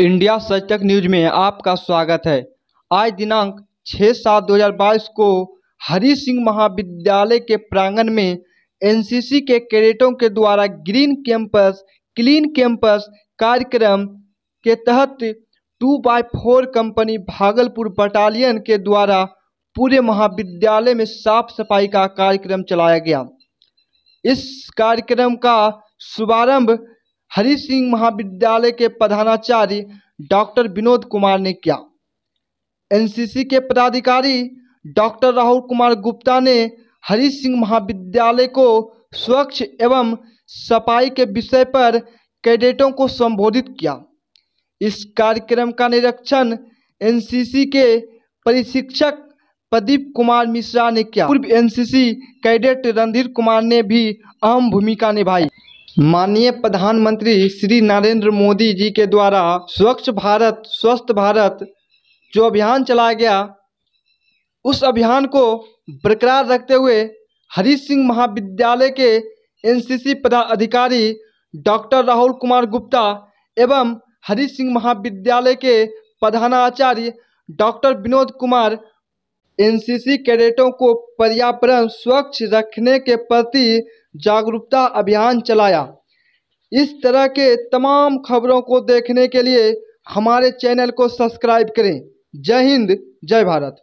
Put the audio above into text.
India सचक तक news में आपका स्वागत है आज दिनांक 6 सात 2022 को हरी सिंह महाविद्यालय के प्रांगण में एनसीसी के कैडेटों के द्वारा ग्रीन कैंपस क्लीन कैंपस कार्यक्रम के तहत two by four company Bhagalpur battalion के द्वारा पूरे महाविद्यालय में साफ सफाई का कार्यक्रम चलाया गया इस कार्यक्रम का शुभारंभ हरि सिंह महाविद्यालय के प्रधानाचार्य डॉक्टर विनोद कुमार ने किया एनसीसी के पदाधिकारी डॉक्टर राहुल कुमार गुप्ता ने हरि सिंह महाविद्यालय को स्वच्छ एवं सफाई के विषय पर कैडेटों को संबोधित किया इस कार्यक्रम का निरीक्षण एनसीसी के प्रशिक्षक प्रदीप कुमार मिश्रा ने किया पूर्व एनसीसी कैडेट रणधीर कुमार ने भी अहम भूमिका निभाई माननीय प्रधानमंत्री श्री नरेंद्र मोदी जी के द्वारा स्वच्छ भारत स्वस्थ भारत जो अभियान चलाया गया उस अभियान को बरकरार रखते हुए हरी सिंह महाविद्यालय के एनसीसी पदाधिकारी डॉक्टर राहुल कुमार गुप्ता एवं हरी सिंह महाविद्यालय के प्रधानाचार्य डॉक्टर विनोद कुमार एनसीसी कैडेटों को पर्यावरण स्वच्छ रखने के प्रति जागरूकता अभियान चलाया इस तरह के तमाम खबरों को देखने के लिए हमारे चैनल को सब्सक्राइब करें जय हिंद जय भारत